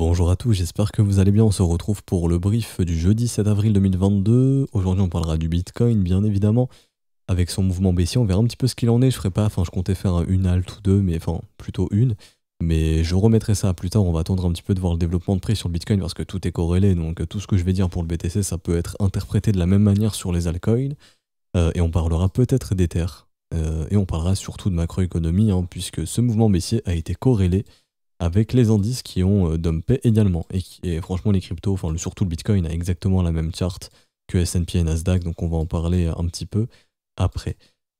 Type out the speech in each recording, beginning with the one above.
Bonjour à tous, j'espère que vous allez bien. On se retrouve pour le brief du jeudi 7 avril 2022. Aujourd'hui, on parlera du Bitcoin, bien évidemment. Avec son mouvement baissier, on verra un petit peu ce qu'il en est. Je ferai pas, enfin, je comptais faire une halte ou deux, mais enfin, plutôt une. Mais je remettrai ça plus tard. On va attendre un petit peu de voir le développement de prix sur le Bitcoin parce que tout est corrélé. Donc, tout ce que je vais dire pour le BTC, ça peut être interprété de la même manière sur les altcoins. Euh, et on parlera peut-être d'Ether. terres. Euh, et on parlera surtout de macroéconomie, hein, puisque ce mouvement baissier a été corrélé avec les indices qui ont euh, dumpé également. Et, franchement, les cryptos, enfin surtout le Bitcoin, a exactement la même charte que S&P et Nasdaq, donc on va en parler euh, un petit peu après.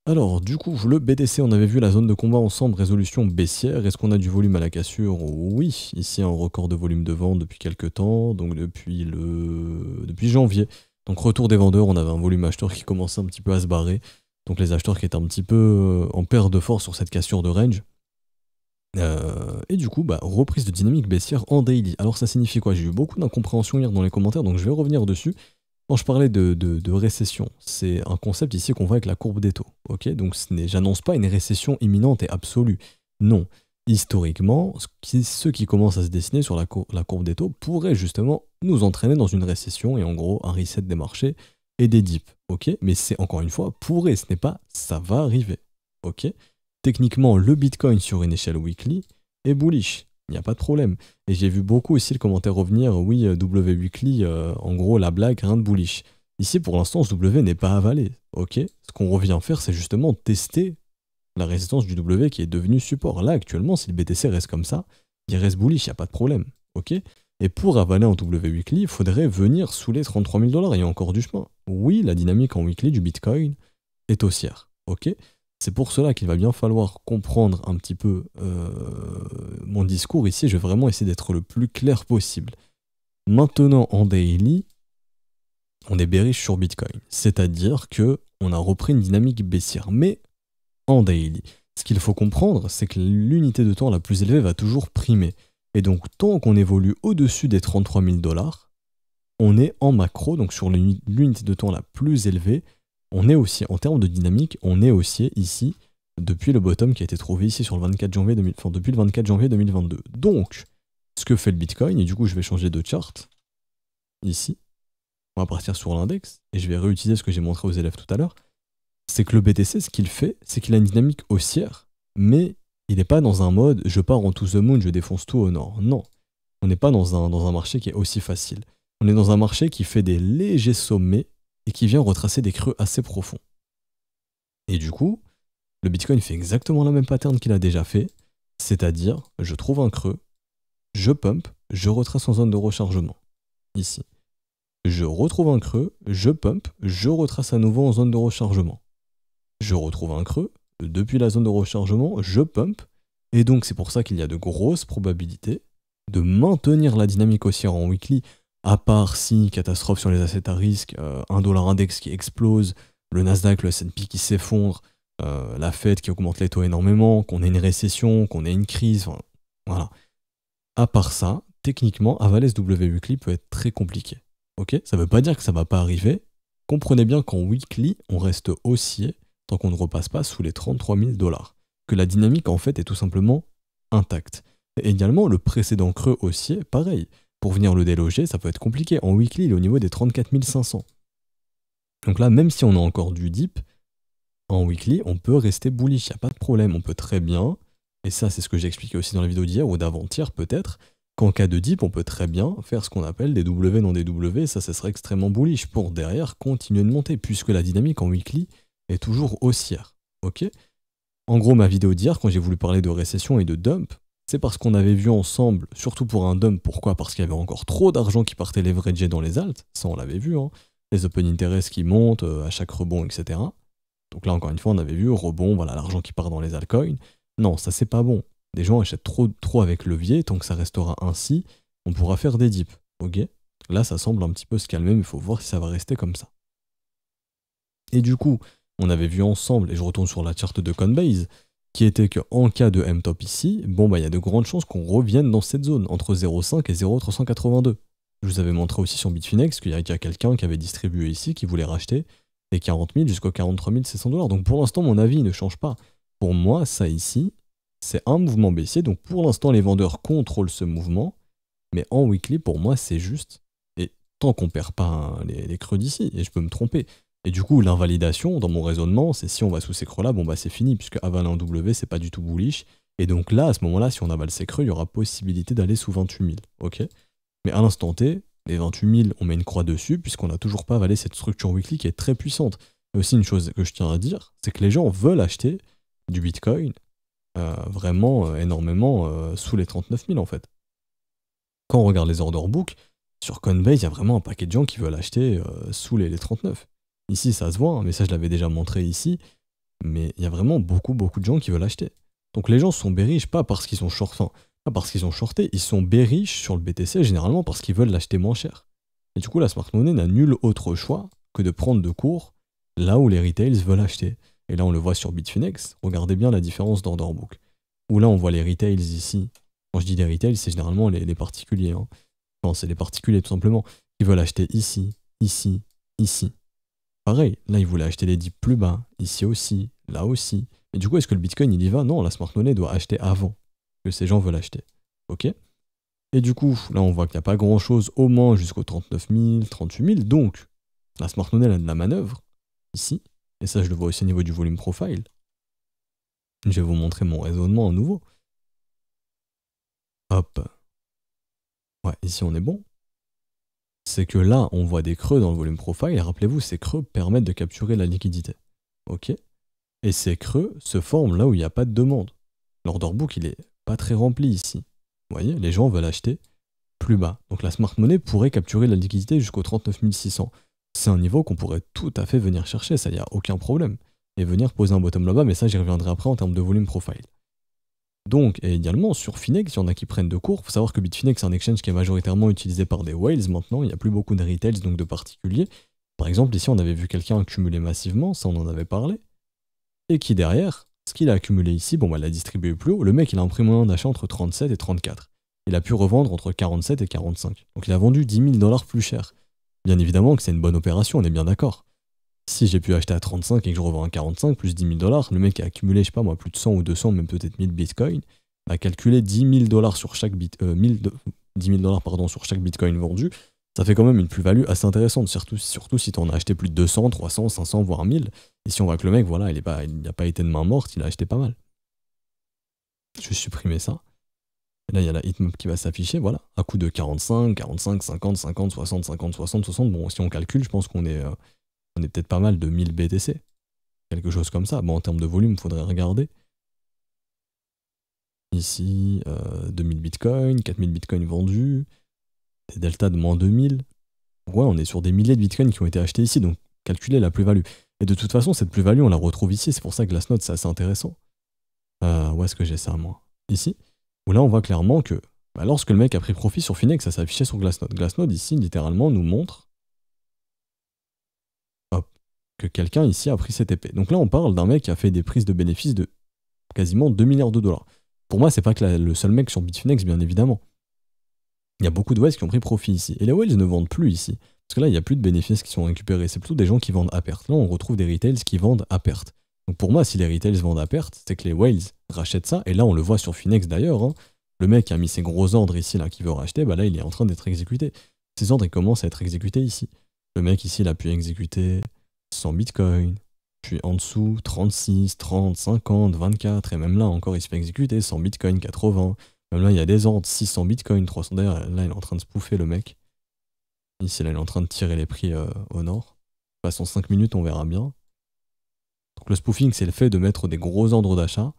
Alors, du coup, le BDC, on avait vu la zone de combat ensemble, résolution baissière. Est-ce qu'on a du volume à la cassure Oui, ici un record de volume de vente depuis quelques temps, donc depuis, le... depuis janvier. Donc, retour des vendeurs, on avait un volume acheteur qui commençait un petit peu à se barrer. Donc, les acheteurs qui étaient un petit peu euh, en perte de force sur cette cassure de range. Euh, et du coup, bah, reprise de dynamique baissière en daily. Alors ça signifie quoi J'ai eu beaucoup d'incompréhension hier dans les commentaires, donc je vais revenir dessus. Quand je parlais de, récession, c'est un concept ici qu'on voit avec la courbe des taux. donc j'annonce pas une récession imminente et absolue. Non. Historiquement, ce qui, ceux qui commencent à se dessiner sur la, courbe des taux pourrait justement nous entraîner dans une récession et en gros un reset des marchés et des dips. Mais c'est encore une fois pourrait, ce n'est pas ça va arriver. ok Techniquement, le Bitcoin sur une échelle weekly est bullish. Il n'y a pas de problème. Et j'ai vu beaucoup ici le commentaire revenir, oui, euh, W weekly, euh, en gros, la blague, rien hein, de bullish. Ici, pour l'instant, ce W n'est pas avalé. Ok Ce qu'on revient faire, c'est justement tester la résistance du W qui est devenu support. Là, actuellement, si le BTC reste comme ça, il reste bullish, il n'y a pas de problème. Ok Et pour avaler en W weekly, il faudrait venir sous les 33 000 dollars. Il y a encore du chemin. Oui, la dynamique en weekly du Bitcoin est haussière. Ok c'est pour cela qu'il va bien falloir comprendre un petit peu euh, mon discours ici. Je vais vraiment essayer d'être le plus clair possible. Maintenant, en daily, on est bearish sur Bitcoin. C'est-à-dire que on a repris une dynamique baissière, mais en daily. Ce qu'il faut comprendre, c'est que l'unité de temps la plus élevée va toujours primer. Et donc, tant qu'on évolue au-dessus des 33 000 dollars, on est en macro, donc sur l'unité de temps la plus élevée, on est aussi, en termes de dynamique, on est haussier ici depuis le bottom qui a été trouvé ici sur le 24 janvier depuis le 24 janvier 2022. Donc, ce que fait le Bitcoin, et du coup je vais changer de chart, ici, on va partir sur l'index, et je vais réutiliser ce que j'ai montré aux élèves tout à l'heure, c'est que le BTC, ce qu'il fait, c'est qu'il a une dynamique haussière, mais il n'est pas dans un mode je pars en tout the moon, je défonce tout au nord. Non, on n'est pas dans un, dans un marché qui est aussi facile. On est dans un marché qui fait des légers sommets et qui vient retracer des creux assez profonds. Et du coup, le Bitcoin fait exactement la même pattern qu'il a déjà fait, c'est-à-dire je trouve un creux, je pump, je retrace en zone de rechargement, ici. Je retrouve un creux, je pump, je retrace à nouveau en zone de rechargement. Je retrouve un creux, depuis la zone de rechargement, je pump, et donc c'est pour ça qu'il y a de grosses probabilités de maintenir la dynamique haussière en weekly à part si catastrophe sur les assets à risque, euh, un dollar index qui explose, le Nasdaq, le S&P qui s'effondre, euh, la Fed qui augmente les taux énormément, qu'on ait une récession, qu'on ait une crise, voilà. À part ça, techniquement, Avalès weekly peut être très compliqué. Ok Ça ne veut pas dire que ça ne va pas arriver. Comprenez bien qu'en weekly, on reste haussier tant qu'on ne repasse pas sous les 33 000 dollars. Que la dynamique, en fait, est tout simplement intacte. également, le précédent creux haussier, pareil pour venir le déloger, ça peut être compliqué. En weekly, il est au niveau des 34 500. Donc là, même si on a encore du dip, en weekly, on peut rester bullish, il n'y a pas de problème, on peut très bien, et ça c'est ce que j'ai expliqué aussi dans la vidéo d'hier ou d'avant-hier peut-être, qu'en cas de dip, on peut très bien faire ce qu'on appelle des W non des W, ça, ça serait extrêmement bullish pour derrière continuer de monter, puisque la dynamique en weekly est toujours haussière. Ok en gros, ma vidéo d'hier, quand j'ai voulu parler de récession et de dump, c'est parce qu'on avait vu ensemble, surtout pour un dump, pourquoi Parce qu'il y avait encore trop d'argent qui partait jets dans les alts, ça on l'avait vu, hein. les open interest qui montent euh, à chaque rebond, etc. Donc là encore une fois, on avait vu rebond, voilà l'argent qui part dans les altcoins. Non, ça c'est pas bon. Des gens achètent trop, trop avec levier, tant que ça restera ainsi, on pourra faire des dips, ok Là ça semble un petit peu se calmer, mais il faut voir si ça va rester comme ça. Et du coup, on avait vu ensemble, et je retourne sur la charte de Coinbase, qui était que en cas de M-top ici, bon bah il y a de grandes chances qu'on revienne dans cette zone, entre 0,5 et 0,382. Je vous avais montré aussi sur Bitfinex qu'il y a quelqu'un qui avait distribué ici, qui voulait racheter des 40 000 jusqu'aux 43 700 dollars. Donc pour l'instant, mon avis ne change pas. Pour moi, ça ici, c'est un mouvement baissier. Donc pour l'instant, les vendeurs contrôlent ce mouvement. Mais en weekly, pour moi, c'est juste. Et tant qu'on perd pas hein, les, les creux d'ici, et je peux me tromper, et du coup, l'invalidation, dans mon raisonnement, c'est si on va sous ces creux-là, bon bah c'est fini, puisque avaler un W, c'est pas du tout bullish. Et donc là, à ce moment-là, si on avale ces creux, il y aura possibilité d'aller sous 28 000, ok Mais à l'instant T, les 28 000, on met une croix dessus, puisqu'on n'a toujours pas avalé cette structure weekly qui est très puissante. Et aussi, une chose que je tiens à dire, c'est que les gens veulent acheter du Bitcoin euh, vraiment euh, énormément euh, sous les 39 000, en fait. Quand on regarde les order books, sur Coinbase, il y a vraiment un paquet de gens qui veulent acheter sous les 39. Ici, ça se voit, hein, mais ça, je l'avais déjà montré ici. Mais il y a vraiment beaucoup, beaucoup de gens qui veulent acheter. Donc les gens sont bériches, pas parce qu'ils sont shortants, pas parce qu'ils ont shorté, ils sont bériches sur le BTC généralement parce qu'ils veulent l'acheter moins cher. Et du coup, la smart money n'a nul autre choix que de prendre de cours là où les retails veulent acheter. Et là, on le voit sur Bitfinex. Regardez bien la différence dans Dorbook. Où là, on voit les retails ici. Quand je dis des retails, c'est généralement les, particuliers. Hein. Enfin, c'est les particuliers tout simplement qui veulent acheter ici, ici, ici. Là, ils voulait acheter des dips plus bas, ici aussi, là aussi. Mais du coup, est-ce que le Bitcoin, il y va Non, la smart money doit acheter avant que ces gens veulent acheter. OK Et du coup, là, on voit qu'il n'y a pas grand-chose au moins jusqu'au 39 000, 38 000. Donc, la smart money, elle a de la manœuvre ici. Et ça, je le vois aussi au niveau du volume profile. Je vais vous montrer mon raisonnement à nouveau. Hop. Ouais, ici, on est bon c'est que là, on voit des creux dans le volume profile, et rappelez-vous, ces creux permettent de capturer la liquidité. OK Et ces creux se forment là où il n'y a pas de demande. L'order book, il n'est pas très rempli ici. Vous voyez, les gens veulent acheter plus bas. Donc la smart money pourrait capturer la liquidité jusqu'au 39 600. C'est un niveau qu'on pourrait tout à fait venir chercher, ça n'y a aucun problème. Et venir poser un bottom là-bas, mais ça j'y reviendrai après en termes de volume profile. Donc, et également sur Finex, il y en a qui prennent de cours. Il faut savoir que Bitfinex, c'est un exchange qui est majoritairement utilisé par des whales maintenant. Il n'y a plus beaucoup de retails, donc de particuliers. Par exemple, ici, on avait vu quelqu'un accumuler massivement, ça on en avait parlé. Et qui derrière, ce qu'il a accumulé ici, bon, bah, l'a distribué plus haut. Le mec, il a un prix moyen d'achat entre 37 et 34. Il a pu revendre entre 47 et 45. Donc, il a vendu 10 000 dollars plus cher. Bien évidemment que c'est une bonne opération, on est bien d'accord si j'ai pu acheter à 35 et que je revends à 45 plus 10 000 dollars, le mec a accumulé, je sais pas moi, plus de 100 ou 200, même peut-être 1000 bitcoins, a calculé 10 000 dollars sur chaque bit, euh, dollars sur chaque bitcoin vendu. Ça fait quand même une plus-value assez intéressante, surtout, surtout si tu en as acheté plus de 200, 300, 500, voire 1000. Et si on voit que le mec, voilà, il n'a pas été de main morte, il a acheté pas mal. Je vais supprimer ça. là, il y a la hitmap qui va s'afficher, voilà, à coup de 45, 45, 50, 50, 60, 50, 60, 60. Bon, si on calcule, je pense qu'on est... Euh, on est peut-être pas mal de 1000 BTC. Quelque chose comme ça. Bon, en termes de volume, faudrait regarder. Ici, 2000 euh, bitcoins, 4000 bitcoins vendus, des delta de moins 2000. Ouais, on est sur des milliers de bitcoins qui ont été achetés ici, donc calculer la plus-value. Et de toute façon, cette plus-value, on la retrouve ici, c'est pour ça que Glassnode, c'est assez intéressant. Euh, où est-ce que j'ai ça, moi Ici, où là, on voit clairement que bah, lorsque le mec a pris profit sur Finex, ça s'affichait sur Glassnode. Glassnode, ici, littéralement, nous montre quelqu'un ici a pris cette épée. Donc là, on parle d'un mec qui a fait des prises de bénéfices de quasiment 2 milliards de dollars. Pour moi, c'est pas que le seul mec sur Bitfinex, bien évidemment. Il y a beaucoup de whales qui ont pris profit ici. Et les whales ne vendent plus ici. Parce que là, il n'y a plus de bénéfices qui sont récupérés. C'est plutôt des gens qui vendent à perte. Là, on retrouve des retails qui vendent à perte. Donc pour moi, si les retails vendent à perte, c'est que les whales rachètent ça. Et là, on le voit sur Finex d'ailleurs. Hein. Le mec qui a mis ses gros ordres ici, là, qui veut racheter, bah là, il est en train d'être exécuté. Ses ordres, commencent à être exécutés ici. Le mec ici, il a pu exécuter 100 bitcoins. Puis en dessous, 36, 30, 50, 24, et même là encore il se fait exécuter, 100 bitcoins, 80. Même là il y a des ordres, 600 bitcoins, 300. D'ailleurs là il est en train de se le mec. Ici là il est en train de tirer les prix euh, au nord. Passons 5 minutes, on verra bien. Donc le spoofing c'est le fait de mettre des gros ordres d'achat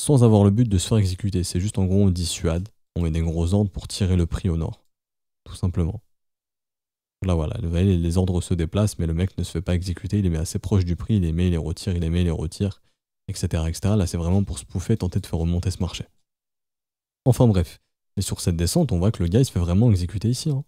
sans avoir le but de se faire exécuter. C'est juste en gros on dissuade, on met des gros ordres pour tirer le prix au nord. Tout simplement. Là, voilà, les, ordres se déplacent, mais le mec ne se fait pas exécuter, il les met assez proche du prix, il les met, il les retire, il les met, il les retire, etc. etc. Là, c'est vraiment pour se pouffer, tenter de faire remonter ce marché. Enfin bref. Et sur cette descente, on voit que le gars, il se fait vraiment exécuter ici. Hein.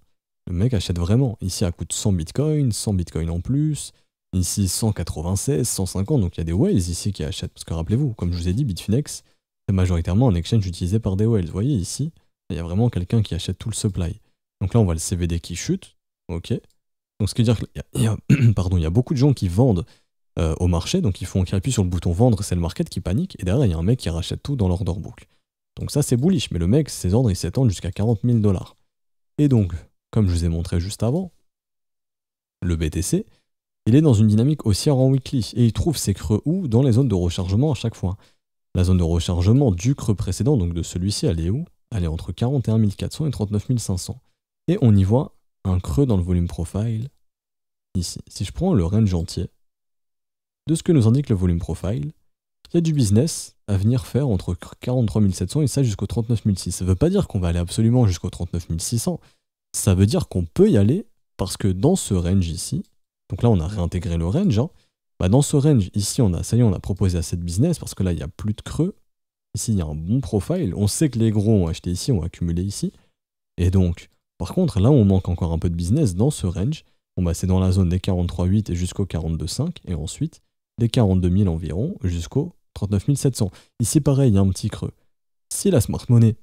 Le mec achète vraiment. Ici, à coûte 100 bitcoins, 100 bitcoins en plus. Ici, 196, 150. Donc, il y a des whales ici qui achètent. Parce que rappelez-vous, comme je vous ai dit, Bitfinex, c'est majoritairement un exchange utilisé par des whales. Vous voyez ici, il y a vraiment quelqu'un qui achète tout le supply. Donc là, on voit le CVD qui chute. Ok. Donc ce qui veut dire qu'il y, a, pardon, il y a beaucoup de gens qui vendent euh, au marché, donc ils font un appuient sur le bouton vendre, c'est le market qui panique, et derrière il y a un mec qui rachète tout dans l'order book. Donc ça c'est bullish, mais le mec, ses ordres ils s'étendent jusqu'à 40 000 dollars. Et donc, comme je vous ai montré juste avant, le BTC, il est dans une dynamique haussière en weekly, et il trouve ses creux où Dans les zones de rechargement à chaque fois. La zone de rechargement du creux précédent, donc de celui-ci, elle est où Elle est entre 41 400 et 39 500. Et on y voit un creux dans le volume profile, ici. Si je prends le range entier, de ce que nous indique le volume profile, il y a du business à venir faire entre 43 700 et ça jusqu'au 39 600. Ça veut pas dire qu'on va aller absolument jusqu'au 39 600. Ça veut dire qu'on peut y aller parce que dans ce range ici, donc là on a réintégré le range, hein. bah dans ce range ici on a, ça y est, on a proposé à cette business parce que là il n'y a plus de creux. Ici il y a un bon profile. On sait que les gros ont acheté ici, ont accumulé ici. Et donc par contre, là, on manque encore un peu de business dans ce range. Bon, bah, c'est dans la zone des 43,8 et jusqu'au 42,5, et ensuite des 42 000 environ jusqu'au 39 700. Ici, pareil, il y a un petit creux. Si la smart money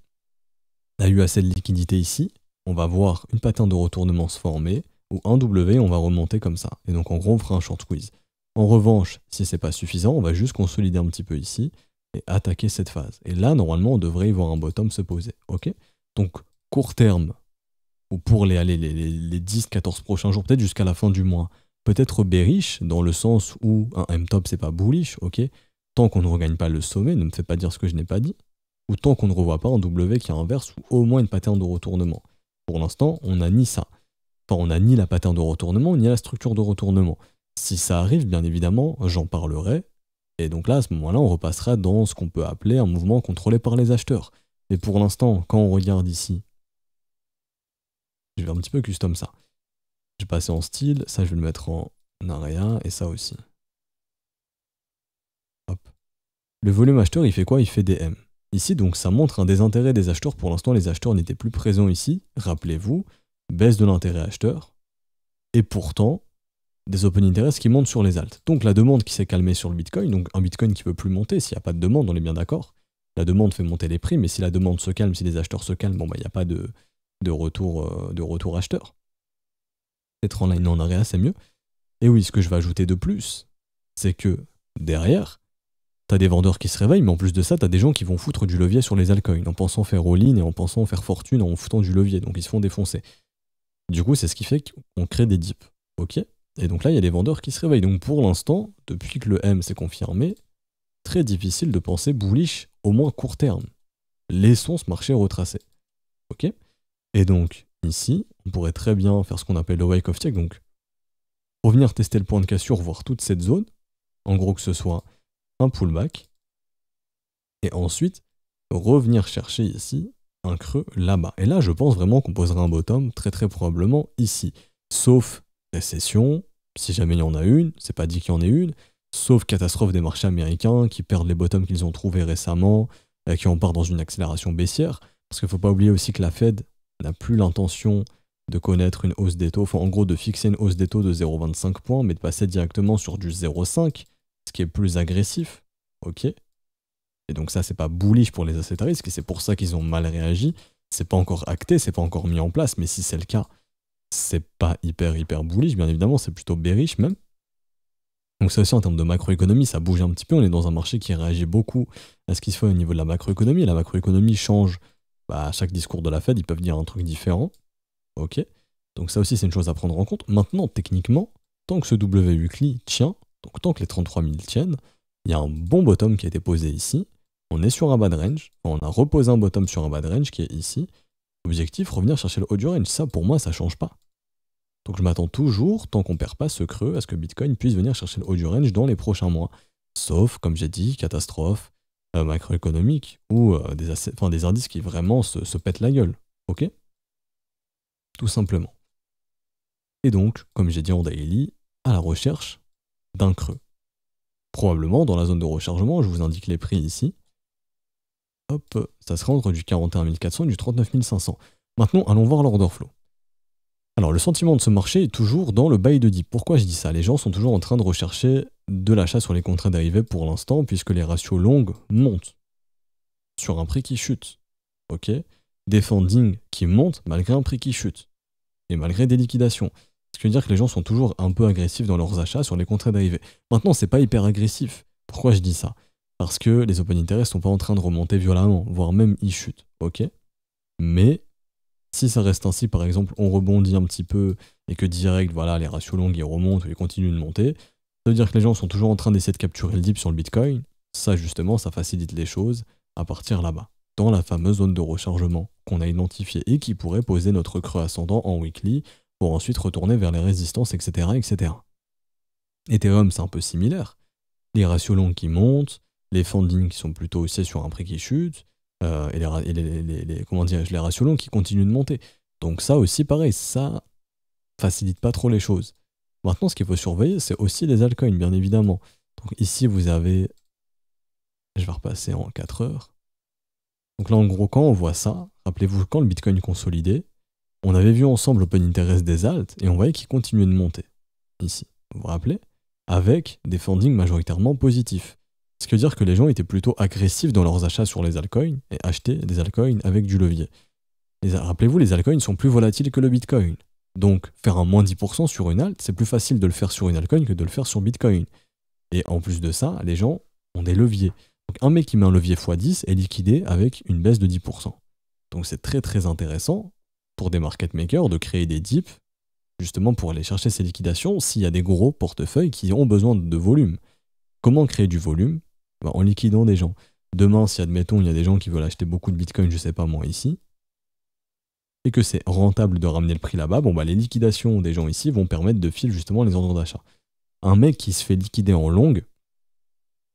a eu assez de liquidité ici, on va voir une patine de retournement se former, ou un W, on va remonter comme ça. Et donc, en gros, on fera un short squeeze. En revanche, si c'est pas suffisant, on va juste consolider un petit peu ici et attaquer cette phase. Et là, normalement, on devrait y voir un bottom se poser. Ok Donc, court terme, ou pour les, les, les, 10-14 prochains jours, peut-être jusqu'à la fin du mois. Peut-être bearish, dans le sens où un M-top, c'est pas bullish, ok Tant qu'on ne regagne pas le sommet, ne me fais pas dire ce que je n'ai pas dit, ou tant qu'on ne revoit pas un W qui est inverse, ou au moins une pattern de retournement. Pour l'instant, on n'a ni ça. Enfin, on n'a ni la pattern de retournement, ni la structure de retournement. Si ça arrive, bien évidemment, j'en parlerai. Et donc là, à ce moment-là, on repassera dans ce qu'on peut appeler un mouvement contrôlé par les acheteurs. Et pour l'instant, quand on regarde ici, je vais un petit peu custom ça. Je vais passer en style, ça je vais le mettre en area et ça aussi. Hop. Le volume acheteur, il fait quoi Il fait des M. Ici, donc, ça montre un désintérêt des acheteurs. Pour l'instant, les acheteurs n'étaient plus présents ici. Rappelez-vous, baisse de l'intérêt acheteur. Et pourtant, des open interest qui montent sur les altes. Donc, la demande qui s'est calmée sur le Bitcoin, donc un Bitcoin qui ne peut plus monter s'il n'y a pas de demande, on est bien d'accord. La demande fait monter les prix, mais si la demande se calme, si les acheteurs se calment, bon, bah, il n'y a pas de de retour, euh, de retour acheteur. Être en ligne en area, c'est mieux. Et oui, ce que je vais ajouter de plus, c'est que derrière, t'as des vendeurs qui se réveillent, mais en plus de ça, t'as des gens qui vont foutre du levier sur les altcoins en pensant faire all-in et en pensant faire fortune en foutant du levier, donc ils se font défoncer. Du coup, c'est ce qui fait qu'on crée des dips. Ok Et donc là, il y a des vendeurs qui se réveillent. Donc pour l'instant, depuis que le M s'est confirmé, très difficile de penser bullish, au moins court terme. Laissons ce marché retracer. Ok et donc, ici, on pourrait très bien faire ce qu'on appelle le wake of check, donc revenir tester le point de cassure, voir toute cette zone, en gros que ce soit un pullback, et ensuite revenir chercher ici un creux là-bas. Et là, je pense vraiment qu'on posera un bottom très très probablement ici, sauf récession, si jamais il y en a une, c'est pas dit qu'il y en ait une, sauf catastrophe des marchés américains qui perdent les bottoms qu'ils ont trouvés récemment, et qui en partent dans une accélération baissière, parce qu'il ne faut pas oublier aussi que la Fed n'a plus l'intention de connaître une hausse des taux, enfin en gros de fixer une hausse des taux de 0,25 points, mais de passer directement sur du 0,5, ce qui est plus agressif, ok Et donc ça, c'est pas bullish pour les asset et c'est pour ça qu'ils ont mal réagi. C'est pas encore acté, c'est pas encore mis en place, mais si c'est le cas, c'est pas hyper hyper bullish, bien évidemment, c'est plutôt bearish même. Donc ça aussi en termes de macroéconomie, ça bouge un petit peu, on est dans un marché qui réagit beaucoup à ce qui se fait au niveau de la macroéconomie, la macroéconomie change bah, à chaque discours de la Fed, ils peuvent dire un truc différent. Ok. Donc ça aussi, c'est une chose à prendre en compte. Maintenant, techniquement, tant que ce WUCLI tient, donc tant que les 33 000 tiennent, il y a un bon bottom qui a été posé ici. On est sur un bad range. on a reposé un bottom sur un bad range qui est ici. Objectif, revenir chercher le haut du range. Ça, pour moi, ça change pas. Donc je m'attends toujours, tant qu'on perd pas ce creux, à ce que Bitcoin puisse venir chercher le haut du range dans les prochains mois. Sauf, comme j'ai dit, catastrophe, euh, macroéconomiques ou euh, des, des indices qui vraiment se, pètent la gueule. OK Tout simplement. Et donc, comme j'ai dit en daily, à la recherche d'un creux. Probablement, dans la zone de rechargement, je vous indique les prix ici. Hop, ça sera entre du 41 400 et du 39 500. Maintenant, allons voir l'order flow. Alors, le sentiment de ce marché est toujours dans le bail de dip. Pourquoi je dis ça Les gens sont toujours en train de rechercher de l'achat sur les contrats d'arrivée pour l'instant, puisque les ratios longues montent sur un prix qui chute. Ok Des qui montent malgré un prix qui chute et malgré des liquidations. Ce qui veut dire que les gens sont toujours un peu agressifs dans leurs achats sur les contrats d'arrivée. Maintenant, c'est pas hyper agressif. Pourquoi je dis ça Parce que les open interest sont pas en train de remonter violemment, voire même ils chutent. Ok Mais si ça reste ainsi, par exemple, on rebondit un petit peu et que direct, voilà, les ratios longues ils remontent, ils continuent de monter, ça veut dire que les gens sont toujours en train d'essayer de capturer le dip sur le Bitcoin. Ça, justement, ça facilite les choses à partir là-bas, dans la fameuse zone de rechargement qu'on a identifiée et qui pourrait poser notre creux ascendant en weekly pour ensuite retourner vers les résistances, etc. etc. Ethereum, c'est un peu similaire. Les ratios longs qui montent, les funding qui sont plutôt aussi sur un prix qui chute, euh, et, les, les ratios longs qui continuent de monter. Donc ça aussi, pareil, ça facilite pas trop les choses. Maintenant, ce qu'il faut surveiller, c'est aussi les altcoins, bien évidemment. Donc ici, vous avez... Je vais repasser en 4 heures. Donc là, en gros, quand on voit ça, rappelez-vous, quand le Bitcoin consolidé, on avait vu ensemble Open Interest des alt, et on voyait qu'il continuait de monter. Ici, vous vous rappelez Avec des fundings majoritairement positifs. Ce qui veut dire que les gens étaient plutôt agressifs dans leurs achats sur les altcoins et achetaient des altcoins avec du levier. Rappelez-vous, les altcoins sont plus volatiles que le Bitcoin. Donc faire un moins 10% sur une alt, c'est plus facile de le faire sur une altcoin que de le faire sur Bitcoin. Et en plus de ça, les gens ont des leviers. Donc un mec qui met un levier x10 est liquidé avec une baisse de 10%. Donc c'est très très intéressant pour des market makers de créer des dips justement pour aller chercher ces liquidations s'il y a des gros portefeuilles qui ont besoin de volume. Comment créer du volume bah, En liquidant des gens. Demain, si admettons il y a des gens qui veulent acheter beaucoup de Bitcoin, je sais pas moi ici, et que c'est rentable de ramener le prix là-bas, bon bah les liquidations des gens ici vont permettre de filer justement les ordres d'achat. Un mec qui se fait liquider en longue,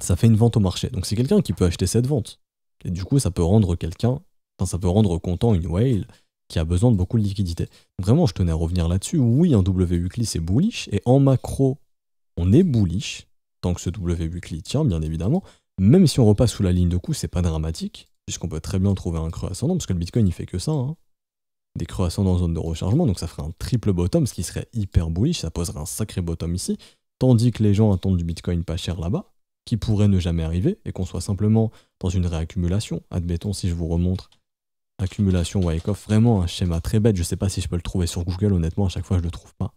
ça fait une vente au marché. Donc c'est quelqu'un qui peut acheter cette vente. Et du coup, ça peut rendre quelqu'un, enfin ça peut rendre content une whale qui a besoin de beaucoup de liquidité. vraiment, je tenais à revenir là-dessus. Oui, un W c'est bullish, et en macro, on est bullish, tant que ce W tient, bien évidemment. Même si on repasse sous la ligne de coût c'est pas dramatique, puisqu'on peut très bien trouver un creux ascendant, parce que le Bitcoin il fait que ça. Hein des croissants dans zone de rechargement, donc ça ferait un triple bottom, ce qui serait hyper bullish, ça poserait un sacré bottom ici, tandis que les gens attendent du Bitcoin pas cher là-bas, qui pourrait ne jamais arriver, et qu'on soit simplement dans une réaccumulation. Admettons, si je vous remontre accumulation Wyckoff, vraiment un schéma très bête, je sais pas si je peux le trouver sur Google, honnêtement, à chaque fois je le trouve pas.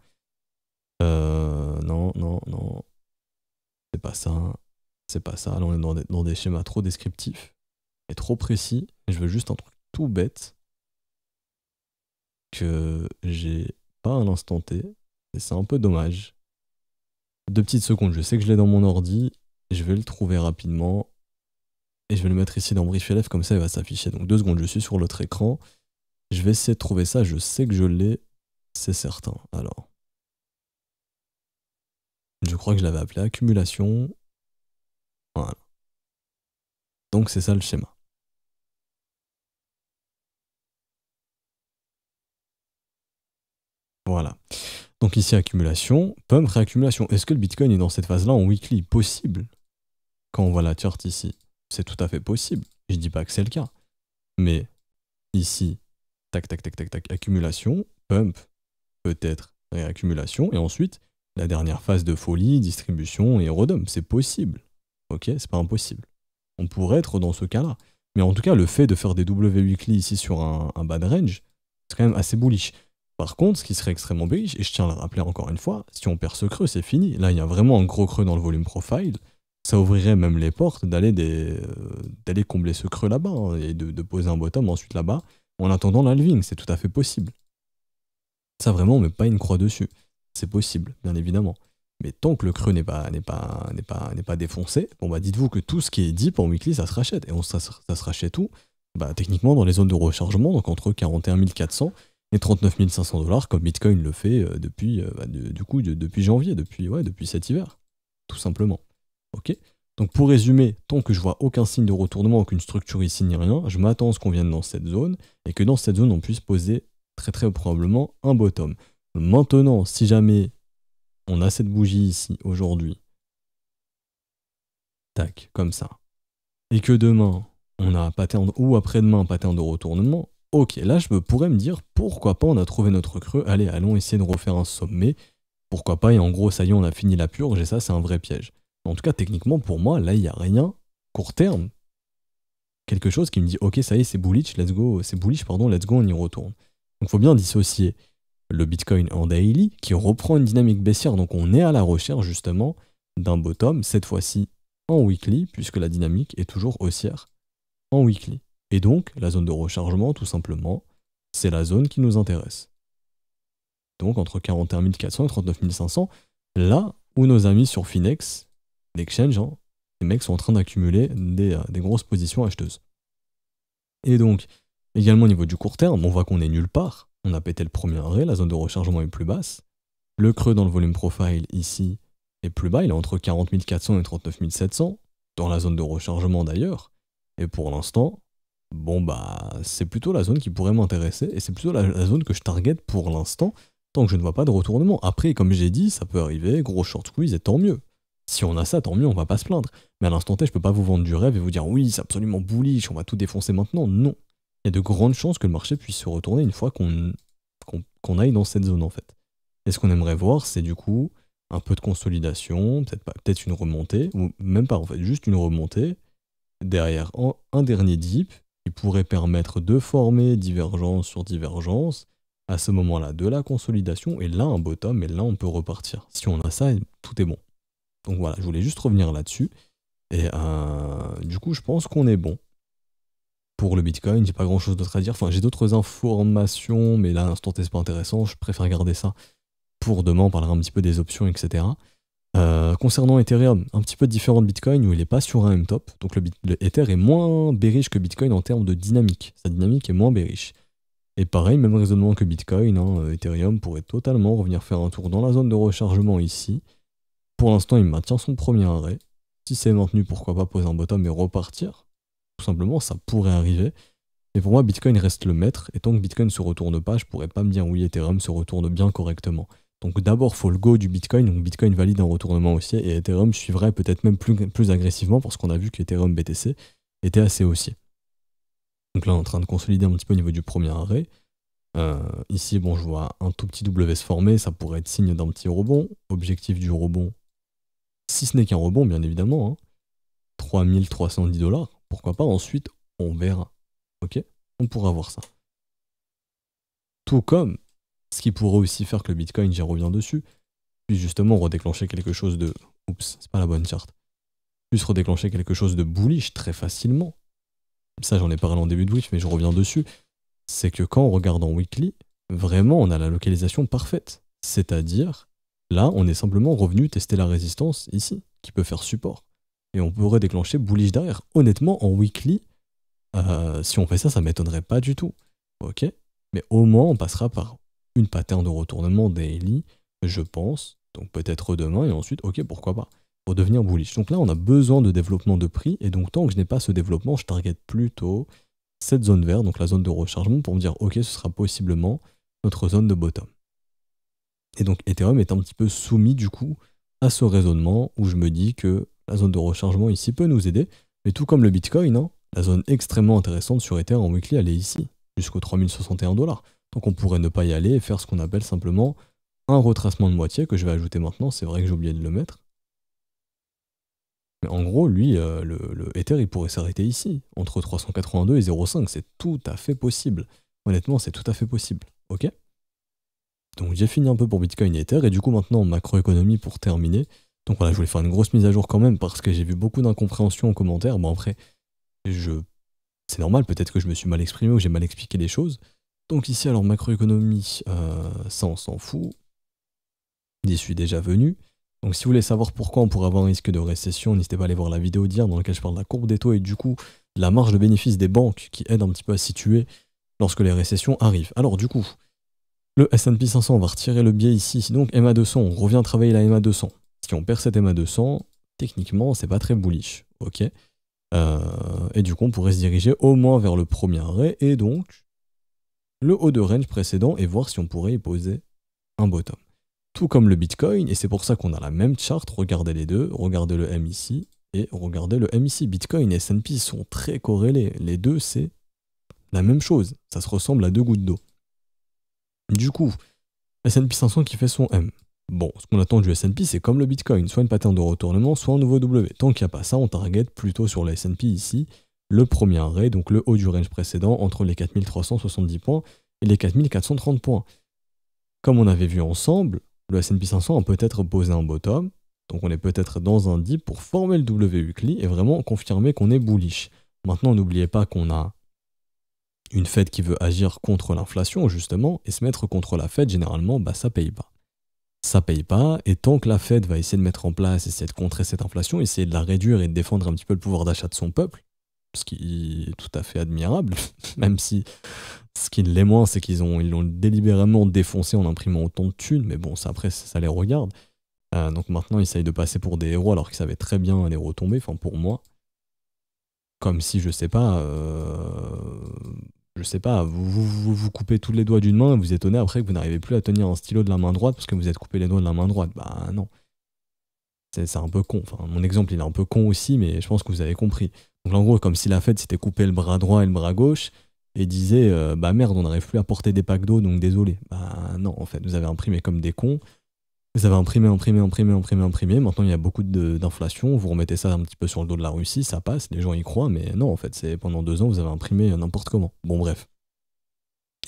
Euh, non, non, non. C'est pas ça. C'est pas ça. Là, on est dans des, dans des schémas trop descriptifs et trop précis. Je veux juste un truc tout bête que j'ai pas un instant T, et c'est un peu dommage. Deux petites secondes, je sais que je l'ai dans mon ordi, je vais le trouver rapidement, et je vais le mettre ici dans Brief LF, comme ça il va s'afficher. Donc deux secondes, je suis sur l'autre écran, je vais essayer de trouver ça, je sais que je l'ai, c'est certain. Alors, je crois que je l'avais appelé accumulation, voilà. Donc c'est ça le schéma. Voilà. Donc ici, accumulation, pump, réaccumulation. Est-ce que le Bitcoin est dans cette phase-là en weekly Possible. Quand on voit la chart ici, c'est tout à fait possible. Je ne dis pas que c'est le cas. Mais ici, tac, tac, tac, tac, tac, accumulation, pump, peut-être réaccumulation. Et ensuite, la dernière phase de folie, distribution et redom. C'est possible. Ok C'est pas impossible. On pourrait être dans ce cas-là. Mais en tout cas, le fait de faire des W weekly ici sur un, un bad range, c'est quand même assez bullish. Par contre, ce qui serait extrêmement bullish, et je tiens à le rappeler encore une fois, si on perd ce creux, c'est fini. Là, il y a vraiment un gros creux dans le volume profile. Ça ouvrirait même les portes d'aller euh, combler ce creux là-bas hein, et de, poser un bottom ensuite là-bas en attendant l'alving. C'est tout à fait possible. Ça, vraiment, on met pas une croix dessus. C'est possible, bien évidemment. Mais tant que le creux n'est pas, défoncé, bon bah dites-vous que tout ce qui est dit en weekly, ça se rachète. Et on, ça, se rachète tout bah, Techniquement, dans les zones de rechargement, donc entre 41 400 et 39 500 dollars comme Bitcoin le fait euh, depuis, euh, bah, du, coup, depuis janvier, depuis, ouais, depuis cet hiver, tout simplement. Ok Donc pour résumer, tant que je vois aucun signe de retournement, aucune structure ici ni rien, je m'attends à ce qu'on vienne dans cette zone et que dans cette zone on puisse poser très très probablement un bottom. Maintenant, si jamais on a cette bougie ici aujourd'hui, tac, comme ça, et que demain on a un pattern ou après-demain un pattern de retournement, Ok, là je pourrais me dire pourquoi pas on a trouvé notre creux, allez allons essayer de refaire un sommet, pourquoi pas et en gros ça y est on a fini la purge et ça c'est un vrai piège. En tout cas techniquement pour moi là il n'y a rien court terme, quelque chose qui me dit ok ça y est c'est bullish, let's go, c'est bullish pardon, let's go on y retourne. Donc il faut bien dissocier le Bitcoin en daily qui reprend une dynamique baissière donc on est à la recherche justement d'un bottom cette fois-ci en weekly puisque la dynamique est toujours haussière en weekly. Et donc, la zone de rechargement, tout simplement, c'est la zone qui nous intéresse. Donc, entre 41 400 et 39 500, là où nos amis sur Finex, l'exchange, hein, les mecs sont en train d'accumuler des, euh, des, grosses positions acheteuses. Et donc, également au niveau du court terme, on voit qu'on est nulle part. On a pété le premier arrêt, la zone de rechargement est plus basse. Le creux dans le volume profile ici est plus bas, il est entre 40 400 et 39 700, dans la zone de rechargement d'ailleurs. Et pour l'instant, bon bah c'est plutôt la zone qui pourrait m'intéresser et c'est plutôt la, zone que je target pour l'instant tant que je ne vois pas de retournement. Après, comme j'ai dit, ça peut arriver, gros short squeeze et tant mieux. Si on a ça, tant mieux, on va pas se plaindre. Mais à l'instant T, je peux pas vous vendre du rêve et vous dire oui, c'est absolument bullish, on va tout défoncer maintenant. Non. Il y a de grandes chances que le marché puisse se retourner une fois qu'on aille dans cette zone en fait. Et ce qu'on aimerait voir, c'est du coup un peu de consolidation, peut-être peut-être une remontée, ou même pas en fait, juste une remontée, derrière un dernier dip, qui pourrait permettre de former divergence sur divergence, à ce moment-là, de la consolidation, et là un bottom, et là on peut repartir. Si on a ça, tout est bon. Donc voilà, je voulais juste revenir là-dessus. Et euh, du coup, je pense qu'on est bon. Pour le Bitcoin, j'ai pas grand-chose d'autre à dire. Enfin, j'ai d'autres informations, mais là, à l'instant pas intéressant. Je préfère garder ça pour demain. On parlera un petit peu des options, etc. Euh, concernant Ethereum, un petit peu différent de Bitcoin où il n'est pas sur un M-top. Donc le, Ether est moins bearish que Bitcoin en termes de dynamique. Sa dynamique est moins bearish. Et pareil, même raisonnement que Bitcoin, hein, euh, Ethereum pourrait totalement revenir faire un tour dans la zone de rechargement ici. Pour l'instant, il maintient son premier arrêt. Si c'est maintenu, pourquoi pas poser un bottom et repartir Tout simplement, ça pourrait arriver. Mais pour moi, Bitcoin reste le maître, et tant que Bitcoin ne se retourne pas, je pourrais pas me dire oui, Ethereum se retourne bien correctement. Donc d'abord, faut le go du Bitcoin. Donc Bitcoin valide un retournement haussier et Ethereum suivrait peut-être même plus, plus agressivement parce qu'on a vu que Ethereum BTC était assez haussier. Donc là, on est en train de consolider un petit peu au niveau du premier arrêt. Euh, ici, bon, je vois un tout petit W se former, ça pourrait être signe d'un petit rebond. Objectif du rebond, si ce n'est qu'un rebond, bien évidemment, 3310 hein. dollars, pourquoi pas. Ensuite, on verra. Ok On pourra voir ça. Tout comme ce qui pourrait aussi faire que le Bitcoin, j'y reviens dessus, puisse justement redéclencher quelque chose de... Oups, c'est pas la bonne charte. Puisse redéclencher quelque chose de bullish très facilement. Ça, j'en ai parlé en début de week, mais je reviens dessus. C'est que quand on regarde en weekly, vraiment, on a la localisation parfaite. C'est-à-dire, là, on est simplement revenu tester la résistance ici, qui peut faire support. Et on pourrait déclencher bullish derrière. Honnêtement, en weekly, euh, si on fait ça, ça m'étonnerait pas du tout. Ok Mais au moins, on passera par une pattern de retournement daily, je pense. Donc peut-être demain et ensuite, ok, pourquoi pas pour devenir bullish. Donc là, on a besoin de développement de prix et donc tant que je n'ai pas ce développement, je target plutôt cette zone verte, donc la zone de rechargement, pour me dire ok, ce sera possiblement notre zone de bottom. Et donc Ethereum est un petit peu soumis du coup à ce raisonnement où je me dis que la zone de rechargement ici peut nous aider, mais tout comme le Bitcoin, hein, la zone extrêmement intéressante sur ethereum en weekly, elle est ici, jusqu'au 3061 dollars. Donc on pourrait ne pas y aller et faire ce qu'on appelle simplement un retracement de moitié que je vais ajouter maintenant. C'est vrai que j'ai oublié de le mettre. Mais en gros, lui, euh, le, Ether, il pourrait s'arrêter ici, entre 382 et 0,5. C'est tout à fait possible. Honnêtement, c'est tout à fait possible. Ok Donc j'ai fini un peu pour Bitcoin et Ether. Et du coup, maintenant, macroéconomie pour terminer. Donc voilà, je voulais faire une grosse mise à jour quand même parce que j'ai vu beaucoup d'incompréhensions en commentaire. Bon, après, je... c'est normal, peut-être que je me suis mal exprimé ou j'ai mal expliqué les choses. Donc ici, alors macroéconomie, euh, ça on s'en fout. J'y suis déjà venu. Donc si vous voulez savoir pourquoi on pourrait avoir un risque de récession, n'hésitez pas à aller voir la vidéo d'hier dans laquelle je parle de la courbe des taux et du coup la marge de bénéfice des banques qui aide un petit peu à situer lorsque les récessions arrivent. Alors du coup, le S&P 500 on va retirer le biais ici, donc MA200, on revient travailler la MA200. Si on perd cette MA200, techniquement c'est pas très bullish, ok euh, Et du coup on pourrait se diriger au moins vers le premier arrêt et donc le haut de range précédent et voir si on pourrait y poser un bottom. Tout comme le Bitcoin, et c'est pour ça qu'on a la même charte, regardez les deux, regardez le M ici et regardez le M ici. Bitcoin et S&P sont très corrélés, les deux c'est la même chose, ça se ressemble à deux gouttes d'eau. Du coup, S&P 500 qui fait son M. Bon, ce qu'on attend du S&P, c'est comme le Bitcoin, soit une pattern de retournement, soit un nouveau W. Tant qu'il n'y a pas ça, on target plutôt sur le S&P ici, le premier arrêt, donc le haut du range précédent, entre les 4370 points et les 4430 points. Comme on avait vu ensemble, le S&P 500 a peut-être posé un bottom, donc on est peut-être dans un dip pour former le WUCLI et vraiment confirmer qu'on est bullish. Maintenant, n'oubliez pas qu'on a une Fed qui veut agir contre l'inflation, justement, et se mettre contre la Fed, généralement, bah, ça paye pas. Ça paye pas, et tant que la Fed va essayer de mettre en place, essayer de contrer cette inflation, essayer de la réduire et de défendre un petit peu le pouvoir d'achat de son peuple, ce qui est tout à fait admirable, même si ce qui l'est moins, c'est qu'ils ont, ils l'ont délibérément défoncé en imprimant autant de thunes, mais bon, ça, après, ça les regarde. Euh, donc maintenant, ils essayent de passer pour des héros alors qu'ils savaient très bien les retomber, enfin pour moi. Comme si, je sais pas, euh, je sais pas, vous vous, vous coupez tous les doigts d'une main et vous étonnez après que vous n'arrivez plus à tenir un stylo de la main droite parce que vous êtes coupé les doigts de la main droite. Bah non. C'est un peu con. Enfin, mon exemple, il est un peu con aussi, mais je pense que vous avez compris. Donc, en gros, comme si la fête c'était couper le bras droit et le bras gauche et disait euh, Bah merde, on n'arrive plus à porter des packs d'eau, donc désolé. Bah non, en fait, vous avez imprimé comme des cons. Vous avez imprimé, imprimé, imprimé, imprimé, imprimé. Maintenant, il y a beaucoup d'inflation. Vous remettez ça un petit peu sur le dos de la Russie, ça passe. Les gens y croient, mais non, en fait, c'est pendant deux ans, vous avez imprimé euh, n'importe comment. Bon, bref.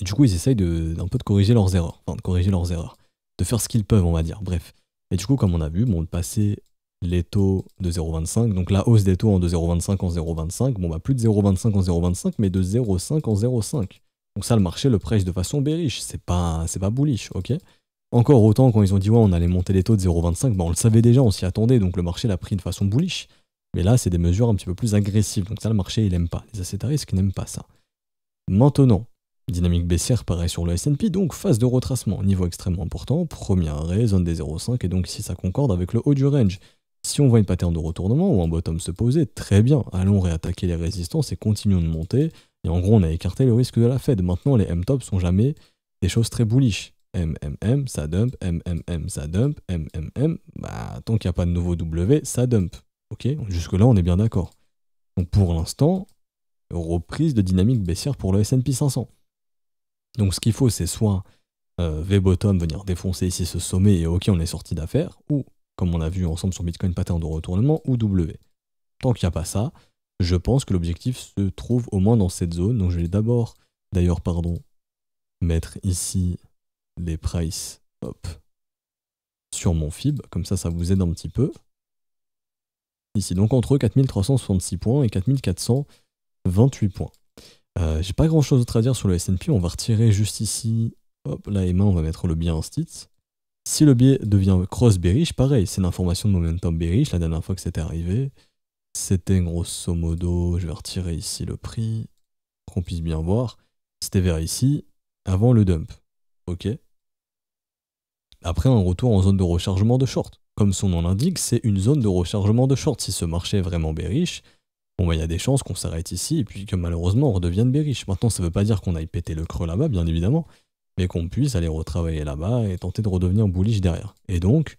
Et du coup, ils essayent un peu de corriger leurs erreurs. de corriger leurs erreurs. De faire ce qu'ils peuvent, on va dire. Bref. Et du coup, comme on a vu, bon, passer les taux de 0,25, donc la hausse des taux en de 0,25 en 0,25, bon, bah, plus de 0,25 en 0,25, mais de 0,5 en 0,5. Donc ça, le marché le prêche de façon bearish, c'est pas, c'est pas bullish, ok Encore autant, quand ils ont dit, ouais, on allait monter les taux de 0,25, bah, on le savait déjà, on s'y attendait, donc le marché l'a pris de façon bullish. Mais là, c'est des mesures un petit peu plus agressives, donc ça, le marché, il aime pas. Les assets à n'aiment pas ça. Maintenant, Dynamique baissière pareil sur le S&P, donc phase de retracement, niveau extrêmement important, premier arrêt, zone des 0,5 et donc si ça concorde avec le haut du range. Si on voit une pattern de retournement ou un bottom se poser, très bien, allons réattaquer les résistances et continuons de monter. Et en gros, on a écarté le risque de la Fed. Maintenant, les M-tops sont jamais des choses très bullish. MMM, ça dump, M, ça dump, MMM, bah tant qu'il n'y a pas de nouveau W, ça dump. Ok Jusque-là, on est bien d'accord. Donc pour l'instant, reprise de dynamique baissière pour le SP 500. Donc ce qu'il faut, c'est soit Vbottom euh, V-Bottom venir défoncer ici ce sommet et ok, on est sorti d'affaires, ou comme on a vu ensemble sur Bitcoin Pattern de retournement, ou W. Tant qu'il n'y a pas ça, je pense que l'objectif se trouve au moins dans cette zone. Donc je vais d'abord, d'ailleurs, pardon, mettre ici les prices hop, sur mon FIB, comme ça, ça vous aide un petit peu. Ici, donc entre 4366 points et 4428 points. Euh, j'ai pas grand chose d'autre à dire sur le S&P. On va retirer juste ici. Hop, là, main, on va mettre le biais en stitch. Si le biais devient cross bearish, pareil, c'est l'information de momentum bearish. La dernière fois que c'était arrivé, c'était grosso modo, je vais retirer ici le prix, qu'on puisse bien voir. C'était vers ici, avant le dump. Ok Après, un retour en zone de rechargement de short. Comme son nom l'indique, c'est une zone de rechargement de short. Si ce marché est vraiment bearish, bon, bah, il y a des chances qu'on s'arrête ici et puis que malheureusement on redevienne bériche. Maintenant, ça ne veut pas dire qu'on aille péter le creux là-bas, bien évidemment, mais qu'on puisse aller retravailler là-bas et tenter de redevenir bullish derrière. Et donc,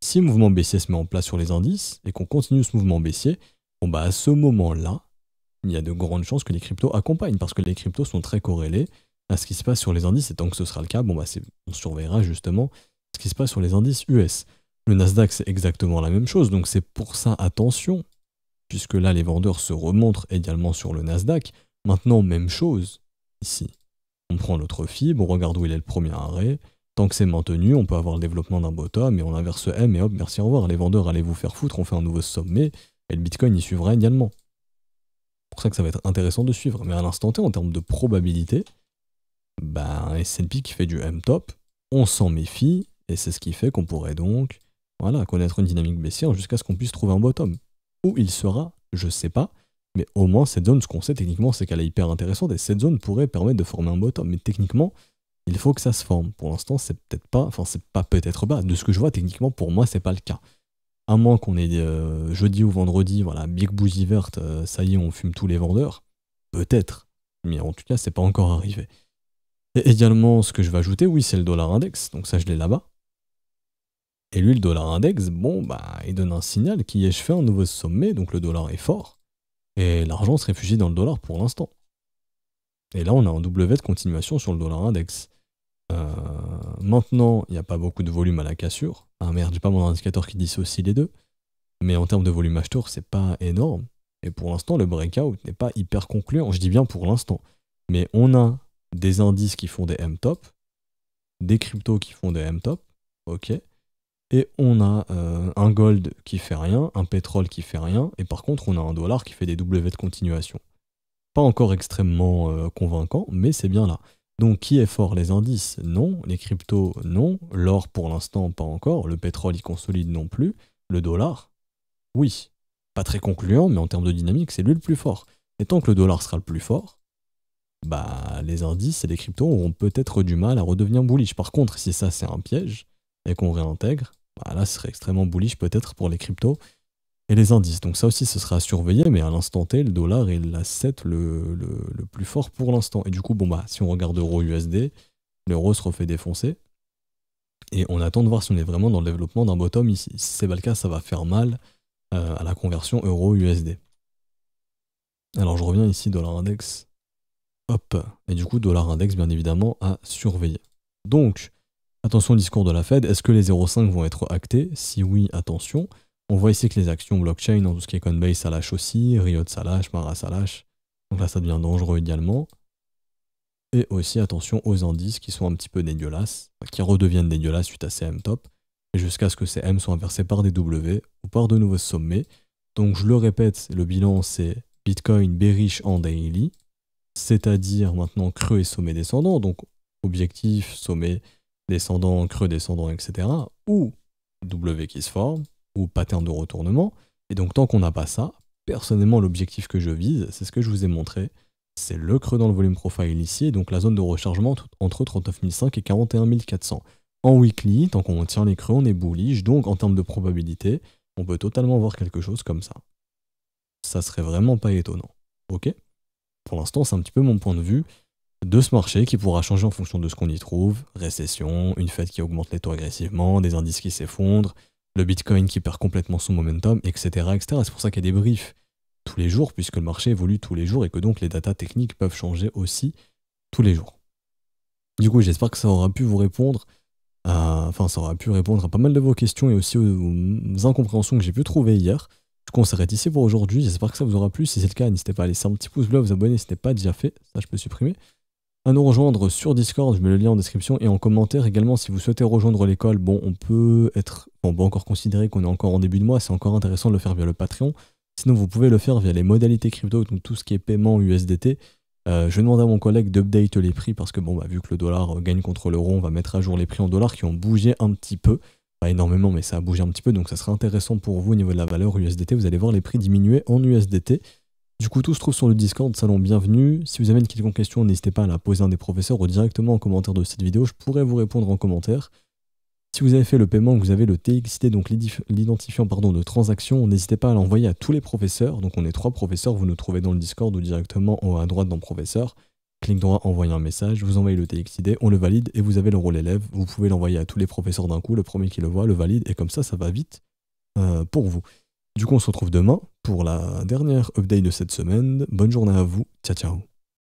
si le mouvement baissier se met en place sur les indices et qu'on continue ce mouvement baissier, bon, bah, à ce moment-là, il y a de grandes chances que les cryptos accompagnent parce que les cryptos sont très corrélés à ce qui se passe sur les indices. Et tant que ce sera le cas, bon, bah, on surveillera justement ce qui se passe sur les indices US. Le Nasdaq, c'est exactement la même chose. Donc c'est pour ça, attention, puisque là les vendeurs se remontrent également sur le Nasdaq. Maintenant, même chose ici. On prend l'autre fibre, on regarde où il est le premier arrêt. Tant que c'est maintenu, on peut avoir le développement d'un bottom et on inverse M et hop, merci, au revoir. Les vendeurs, allez vous faire foutre, on fait un nouveau sommet et le Bitcoin y suivra également. C'est pour ça que ça va être intéressant de suivre. Mais à l'instant T, en termes de probabilité, ben, S&P qui fait du M top, on s'en méfie et c'est ce qui fait qu'on pourrait donc voilà, connaître une dynamique baissière jusqu'à ce qu'on puisse trouver un bottom il sera, je sais pas. Mais au moins, cette zone, ce qu'on sait techniquement, c'est qu'elle est hyper intéressante et cette zone pourrait permettre de former un bottom. Mais techniquement, il faut que ça se forme. Pour l'instant, c'est peut-être pas, enfin, c'est pas peut-être pas. De ce que je vois, techniquement, pour moi, c'est pas le cas. À moins qu'on ait euh, jeudi ou vendredi, voilà, Big bougie Verte, euh, ça y est, on fume tous les vendeurs. Peut-être. Mais en tout cas, c'est pas encore arrivé. Et également, ce que je vais ajouter, oui, c'est le dollar index. Donc ça, je l'ai là-bas. Et lui, le dollar index, bon, bah, il donne un signal qui est fait un nouveau sommet, donc le dollar est fort, et l'argent se réfugie dans le dollar pour l'instant. Et là, on a un W de continuation sur le dollar index. Euh, maintenant, il n'y a pas beaucoup de volume à la cassure. Ah merde, j'ai pas mon indicateur qui dissocie les deux. Mais en termes de volume acheteur, c'est pas énorme. Et pour l'instant, le breakout n'est pas hyper concluant. Je dis bien pour l'instant. Mais on a des indices qui font des M-top, des cryptos qui font des M-top, ok et on a euh, un gold qui fait rien, un pétrole qui fait rien, et par contre on a un dollar qui fait des W de continuation. Pas encore extrêmement euh, convaincant, mais c'est bien là. Donc qui est fort Les indices Non. Les cryptos Non. L'or pour l'instant pas encore. Le pétrole il consolide non plus. Le dollar Oui. Pas très concluant, mais en termes de dynamique, c'est lui le plus fort. Et tant que le dollar sera le plus fort, bah les indices et les cryptos auront peut-être du mal à redevenir bullish. Par contre, si ça c'est un piège, et qu'on réintègre, bah là, ce serait extrêmement bullish peut-être pour les cryptos et les indices. Donc ça aussi, ce sera à surveiller, mais à l'instant T, le dollar est l'asset le, le, plus fort pour l'instant. Et du coup, bon bah, si on regarde euro USD, l'euro se refait défoncer. Et on attend de voir si on est vraiment dans le développement d'un bottom ici. Si c'est pas le cas, ça va faire mal euh, à la conversion euro-USD. Alors je reviens ici, dollar index. Hop. Et du coup, dollar index, bien évidemment, à surveiller. Donc, Attention au discours de la Fed, est-ce que les 0,5 vont être actés Si oui, attention. On voit ici que les actions blockchain, en tout ce qui est Coinbase, ça lâche aussi, Riot, ça lâche, Mara, ça lâche. Donc là, ça devient dangereux également. Et aussi, attention aux indices qui sont un petit peu dégueulasses, qui redeviennent dégueulasses suite à ces M top, jusqu'à ce que ces M soient inversés par des W ou par de nouveaux sommets. Donc je le répète, le bilan c'est Bitcoin bearish en daily, c'est-à-dire maintenant creux et sommet descendant, donc objectif, sommet, descendant, creux descendant, etc. Ou W qui se forme, ou pattern de retournement. Et donc tant qu'on n'a pas ça, personnellement l'objectif que je vise, c'est ce que je vous ai montré, c'est le creux dans le volume profile ici, donc la zone de rechargement entre 39500 et 41400. En weekly, tant qu'on tient les creux, on est bullish, donc en termes de probabilité, on peut totalement voir quelque chose comme ça. Ça serait vraiment pas étonnant, ok Pour l'instant, c'est un petit peu mon point de vue, de ce marché qui pourra changer en fonction de ce qu'on y trouve, récession, une fête qui augmente les taux agressivement, des indices qui s'effondrent, le Bitcoin qui perd complètement son momentum, etc. etc. C'est pour ça qu'il y a des briefs tous les jours, puisque le marché évolue tous les jours et que donc les datas techniques peuvent changer aussi tous les jours. Du coup, j'espère que ça aura pu vous répondre, à... enfin ça aura pu répondre à pas mal de vos questions et aussi aux incompréhensions que j'ai pu trouver hier. Du coup, on s'arrête ici pour aujourd'hui. J'espère que ça vous aura plu. Si c'est le cas, n'hésitez pas à laisser un petit pouce bleu, vous abonner si ce n'est pas déjà fait. Ça, je peux supprimer à nous rejoindre sur Discord, je mets le lien en description et en commentaire également si vous souhaitez rejoindre l'école. Bon, on peut être, on peut encore considérer qu'on est encore en début de mois, c'est encore intéressant de le faire via le Patreon. Sinon, vous pouvez le faire via les modalités crypto, donc tout ce qui est paiement USDT. Euh, je demande à mon collègue d'update les prix parce que bon, bah, vu que le dollar gagne contre l'euro, on va mettre à jour les prix en dollars qui ont bougé un petit peu. Pas énormément, mais ça a bougé un petit peu, donc ça sera intéressant pour vous au niveau de la valeur USDT. Vous allez voir les prix diminuer en USDT. Du coup, tout se trouve sur le Discord, salon bienvenue. Si vous avez une quelconque question, n'hésitez pas à la poser à un des professeurs ou directement en commentaire de cette vidéo, je pourrais vous répondre en commentaire. Si vous avez fait le paiement, vous avez le TXID, donc l'identifiant de transaction, n'hésitez pas à l'envoyer à tous les professeurs. Donc on est trois professeurs, vous nous trouvez dans le Discord ou directement à droite dans professeur. Clic droit, envoyez un message, vous envoyez le TXID, on le valide et vous avez le rôle élève. Vous pouvez l'envoyer à tous les professeurs d'un coup, le premier qui le voit le valide et comme ça, ça va vite euh, pour vous. Du coup, on se retrouve demain pour la dernière update de cette semaine. Bonne journée à vous. Ciao, ciao.